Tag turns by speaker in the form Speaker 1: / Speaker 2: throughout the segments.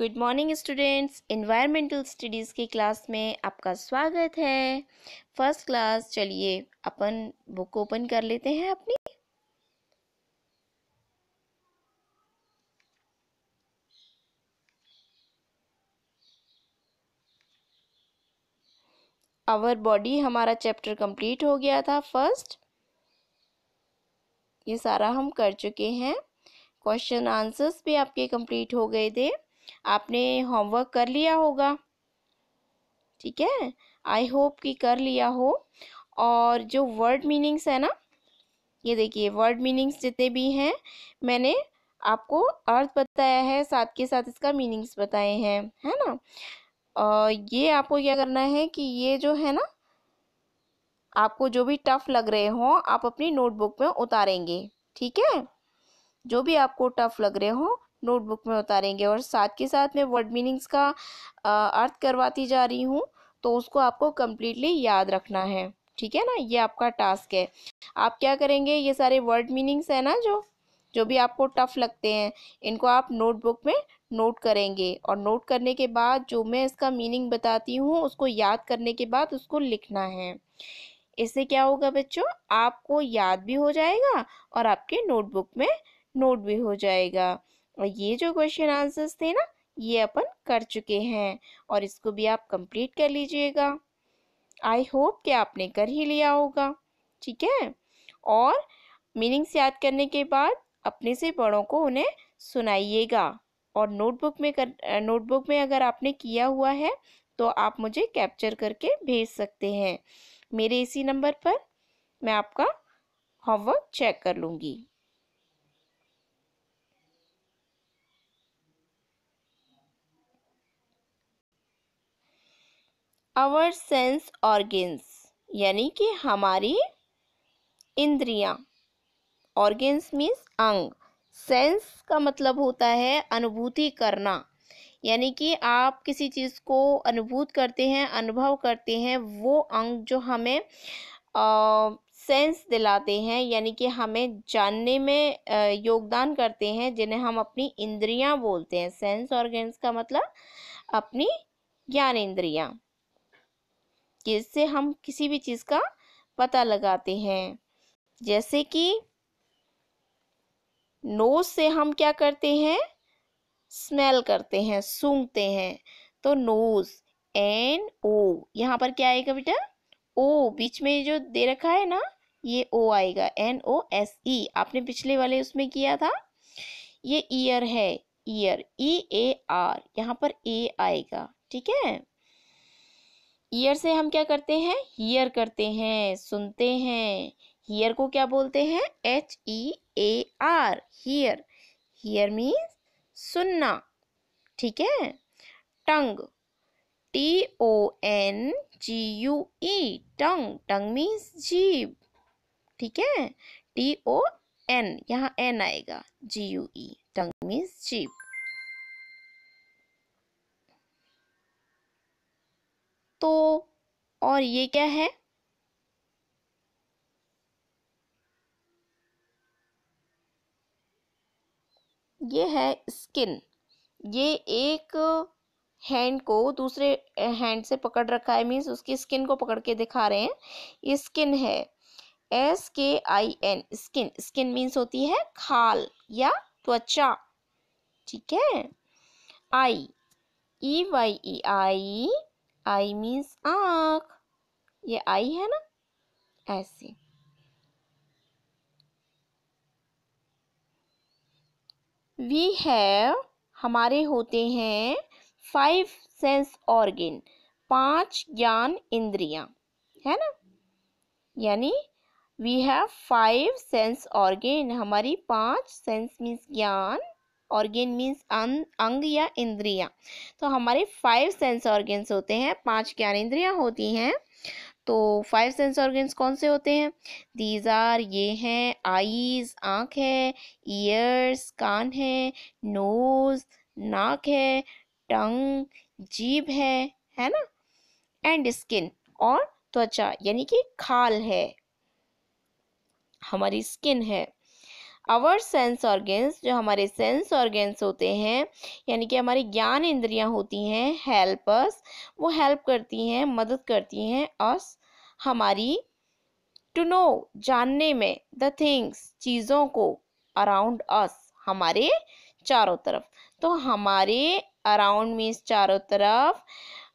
Speaker 1: good morning students environmental studies की class में आपका स्वागत है फर्स्ट क्लास चलिए अपन बुक ओपन कर लेते हैं अपनी आवर बॉडी हमारा चैप्टर कंप्लीट हो गया था फर्स्ट ये सारा हम कर चुके हैं क्वेश्चन आंसर्स भी आपके कंप्लीट हो गए थे आपने होमवर्क कर लिया होगा ठीक है आई होप कि कर लिया हो और जो वर्ड मीनिंग्स है ना ये देखिए वर्ड मीनिंग्स जितने भी हैं मैंने आपको अर्थ बताया है साथ के साथ इसका मीनिंग्स बताए हैं है ना और ये आपको क्या करना है कि ये जो है ना आपको जो भी टफ लग रहे हो आप अपनी नोटबुक में उतारेंगे ठीक है जो भी आपको टफ लग रहे हो नोटबुक में उतारेंगे और साथ के साथ मैं वर्ड मीनिंग्स का अर्थ करवाती जा रही हूँ तो उसको आपको कम्प्लीटली याद रखना है ठीक है ना ये आपका टास्क है आप क्या करेंगे ये सारे वर्ड मीनिंग्स है ना जो जो भी आपको टफ लगते हैं इनको आप नोटबुक में नोट करेंगे और नोट करने के बाद जो मैं इसका मीनिंग बताती हूँ उसको याद करने के बाद उसको लिखना है इससे क्या होगा बच्चों आपको याद भी हो जाएगा और आपके नोटबुक में नोट भी हो जाएगा और ये जो क्वेश्चन आंसर्स थे ना ये अपन कर चुके हैं और इसको भी आप कंप्लीट कर लीजिएगा आई होप कि आपने कर ही लिया होगा ठीक है और मीनिंग्स याद करने के बाद अपने से बड़ों को उन्हें सुनाइएगा और नोटबुक में कर नोटबुक में अगर आपने किया हुआ है तो आप मुझे कैप्चर करके भेज सकते हैं मेरे इसी नंबर पर मैं आपका होमवर्क चेक कर लूँगी आवर सेंस ऑर्गेन्स यानी कि हमारी इंद्रियां ऑर्गेन्स मीन्स अंग सेंस का मतलब होता है अनुभूति करना यानी कि आप किसी चीज़ को अनुभूत करते हैं अनुभव करते हैं वो अंग जो हमें आ, सेंस दिलाते हैं यानी कि हमें जानने में आ, योगदान करते हैं जिन्हें हम अपनी इंद्रियां बोलते हैं सेंस ऑर्गेन्स का मतलब अपनी ज्ञान इंद्रियां जिससे हम किसी भी चीज़ का पता लगाते हैं जैसे कि नोज से हम क्या करते हैं स्मेल करते हैं सूंघते हैं तो नोज एन ओ यहाँ पर क्या आएगा बेटा ओ बीच में जो दे रखा है ना ये ओ आएगा एन ओ एस ई आपने पिछले वाले उसमें किया था ये ईयर है ईयर ई ए आर यहाँ पर ए आएगा ठीक है ईयर से हम क्या करते हैं हियर करते हैं सुनते हैं हियर को क्या बोलते हैं H E A R hear hear means सुनना ठीक है tongue T O N G U E tongue tongue means जीव ठीक है टी ओ एन यहाँ एन आएगा जी यू ई टंग मीन्स जीव तो और ये क्या है ये है स्किन ये एक हैंड को दूसरे हैंड से पकड़ रखा है मीन्स उसकी स्किन को पकड़ के दिखा रहे हैं ये स्किन है S K I N skin skin means होती है खाल या त्वचा ठीक है आई E Y E I I means आँख ये आई है ना ऐसे वी हैव हमारे होते हैं फाइव सेंस ऑर्गेन पांच ज्ञान इंद्रियां है ना यानी we have five sense organ हमारी पांच सेंस मीन्स ज्ञान ऑर्गेन मीन्स अंग या इंद्रिया तो हमारे फाइव सेंस ऑर्गेन्स होते हैं पांच ज्ञान होती हैं तो फाइव सेंस ऑर्गेन्स कौन से होते हैं दीज आर ये हैं आईज आँख है ईयर्स कान है नोज नाक है टंग जीभ है है ना एंड स्किन और त्वचा यानी कि खाल है हमारी स्किन है आवर सेंस ऑर्गेन्स जो हमारे सेंस ऑर्गेन्स होते हैं यानी कि हमारी ज्ञान इंद्रियां होती हैं हेल्पर्स वो हेल्प करती हैं मदद करती हैं अस हमारी टू नो जानने में द थिंग्स चीज़ों को अराउंड अस हमारे चारों तरफ तो हमारे अराउंड मीन्स चारों तरफ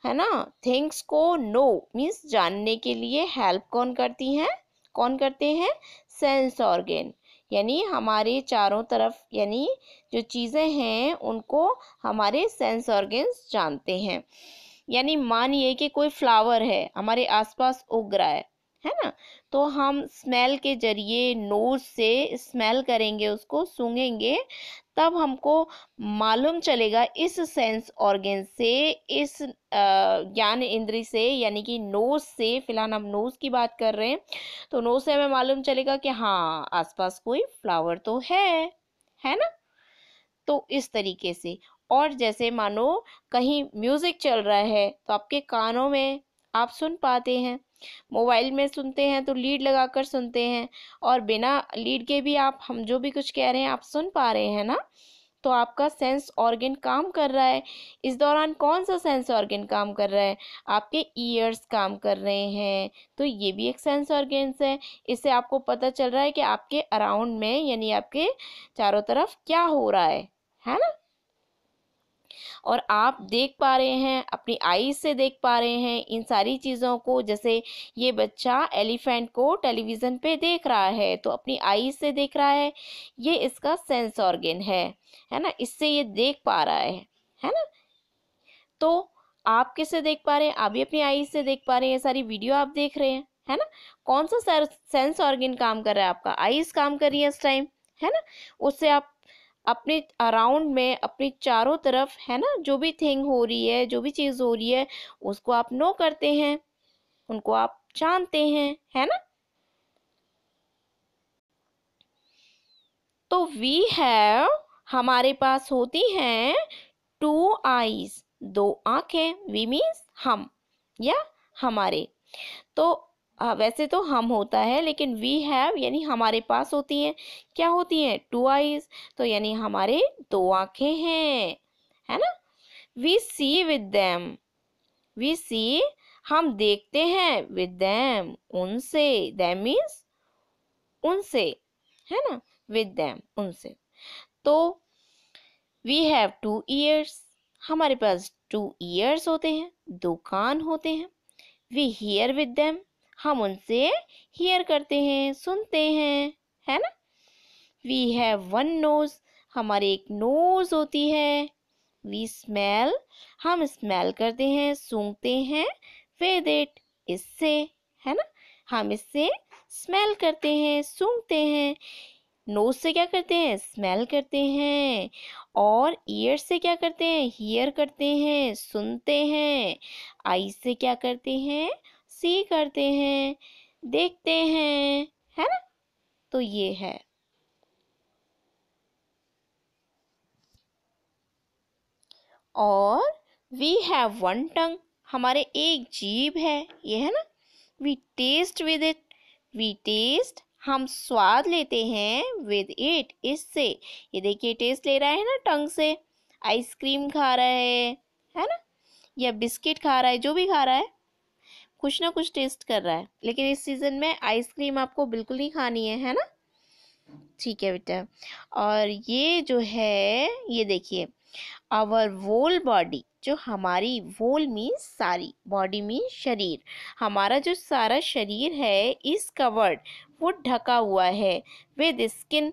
Speaker 1: है ना थिंग्स को नो मीन्स जानने के लिए हेल्प कौन करती हैं कौन करते हैं सेंस ऑर्गेन यानी हमारे चारों तरफ यानी जो चीज़ें हैं उनको हमारे सेंस ऑर्गेन्स जानते हैं यानी मानिए कि कोई फ्लावर है हमारे आसपास उग रहा है है ना तो हम स्मेल के जरिए नोज से स्मेल करेंगे उसको सूंघेंगे तब हमको मालूम चलेगा इस सेंस ऑर्गेन से इस ज्ञान इंद्री से यानी कि नोज से फिलहाल हम नोज की बात कर रहे हैं तो नोज से हमें मालूम चलेगा कि हाँ आसपास कोई फ्लावर तो है है ना तो इस तरीके से और जैसे मानो कहीं म्यूजिक चल रहा है तो आपके कानों में आप सुन पाते हैं मोबाइल में सुनते हैं तो लीड लगाकर सुनते हैं और बिना लीड के भी आप हम जो भी कुछ कह रहे हैं आप सुन पा रहे हैं ना तो आपका सेंस ऑर्गन काम कर रहा है इस दौरान कौन सा सेंस ऑर्गन काम कर रहा है आपके ईयर्स काम कर रहे हैं तो ये भी एक सेंस ऑर्गन्स है इससे आपको पता चल रहा है कि आपके अराउंड में यानी आपके चारों तरफ क्या हो रहा है है ना और आप देख पा रहे हैं अपनी आई से देख पा रहे हैं इन सारी चीज़ों को जैसे ये बच्चा एलिफेंट को टेलीविज़न पे देख रहा है तो अपनी आई से देख रहा है ये इसका सेंस ऑर्गेन है है ना इससे ये देख पा रहा है है ना तो आप किससे देख पा रहे हैं आप भी अपनी आई से देख पा रहे हैं ये सारी वीडियो आप देख रहे हैं है ना कौन सा सेंस ऑर्गेन काम कर रहा है आपका आईज काम कर रही है इस टाइम है ना उससे आप अपने अराउंड में अपनी चारों तरफ है ना जो भी थिंग हो रही है जो भी चीज़ हो रही है उसको आप नो करते हैं उनको आप जानते हैं है ना तो वी हैव हमारे पास होती हैं टू आईज दो आंखें वी मीन्स हम या हमारे तो वैसे तो हम होता है लेकिन वी हैव यानी हमारे पास होती हैं क्या होती हैं टू आईज तो यानी हमारे दो आंखें हैं है ना we see with them we see हम देखते हैं विद देम उनसे देम मीन्स उनसे है ना विद देम उनसे तो वी हैव टू ईयर्स हमारे पास टू ईयर्स होते हैं दो कान होते हैं वी हियर विद देम हम उनसे हियर करते हैं सुनते हैं है ना वी हैव वन नोज हमारे एक नोज होती है वी स्मेल हम स्मेल करते हैं सूंघते हैं विद इट इससे है ना हम इससे स्मेल करते हैं सूंघते हैं नोज से क्या करते हैं स्मेल करते हैं और ईयर से क्या करते हैं हियर करते हैं सुनते हैं आई से क्या करते हैं सी करते हैं देखते हैं है ना तो ये है और वी हैव वन टंग हमारे एक जीभ है ये है ना we taste with it we taste हम स्वाद लेते हैं विद इट इससे ये देखिए टेस्ट ले रहा है ना टंग से आइसक्रीम खा रहा है है ना या बिस्किट खा रहा है जो भी खा रहा है कुछ ना कुछ टेस्ट कर रहा है लेकिन इस सीज़न में आइसक्रीम आपको बिल्कुल नहीं खानी है है ना ठीक है बेटा और ये जो है ये देखिए आवर वोल बॉडी जो हमारी वोल मीन्स सारी बॉडी मीन्स शरीर हमारा जो सारा शरीर है इस कवर्ड वो ढका हुआ है विद स्किन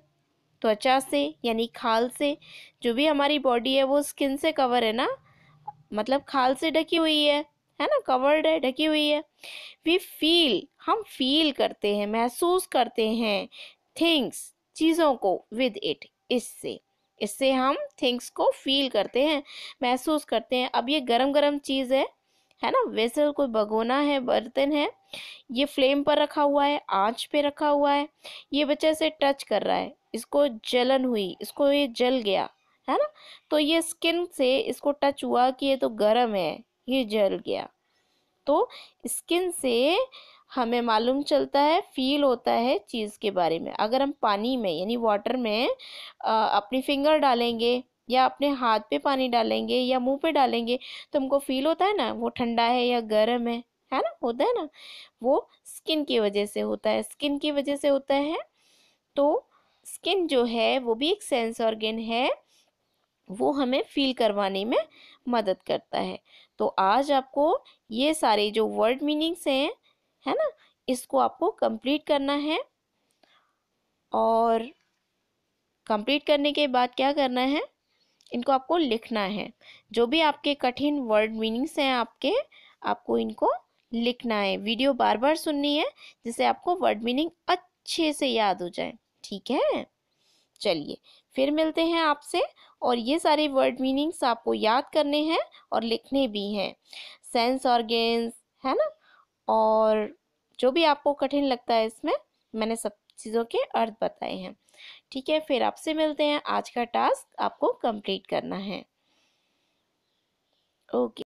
Speaker 1: त्वचा से यानी खाल से जो भी हमारी बॉडी है वो स्किन से कवर है ना मतलब खाल से ढकी हुई है है ना कवर्ड है ढकी हुई है वी फील हम फील करते हैं महसूस करते हैं थिंग्स चीज़ों को विद इट इससे इससे हम थिंग्स को फील करते हैं महसूस करते हैं अब ये गरम गरम चीज़ है है ना वेसल कोई भगोना है बर्तन है ये फ्लेम पर रखा हुआ है आंच पे रखा हुआ है ये बच्चा इसे टच कर रहा है इसको जलन हुई इसको ये जल गया है ना तो ये स्किन से इसको टच हुआ कि ये तो गर्म है ये जल गया तो स्किन से हमें मालूम चलता है फील होता है चीज़ के बारे में अगर हम पानी में यानी वाटर में आ, अपनी फिंगर डालेंगे या अपने हाथ पे पानी डालेंगे या मुंह पे डालेंगे तो हमको फील होता है ना वो ठंडा है या गर्म है है ना होता है ना वो स्किन की वजह से होता है स्किन की वजह से होता है तो स्किन जो है वो भी एक सेंस ऑर्गेन है वो हमें फील करवाने में मदद करता है तो आज आपको ये सारे जो वर्ड मीनिंग्स हैं है ना इसको आपको कंप्लीट करना है और कंप्लीट करने के बाद क्या करना है इनको आपको लिखना है जो भी आपके कठिन वर्ड मीनिंग्स हैं आपके आपको इनको लिखना है वीडियो बार बार सुननी है जिससे आपको वर्ड मीनिंग अच्छे से याद हो जाए ठीक है चलिए फिर मिलते हैं आपसे और ये सारे वर्ड मीनिंग्स आपको याद करने हैं और लिखने भी हैं सेंस ऑर्गेन्स है ना और जो भी आपको कठिन लगता है इसमें मैंने सब चीज़ों के अर्थ बताए हैं ठीक है फिर आपसे मिलते हैं आज का टास्क आपको कंप्लीट करना है ओके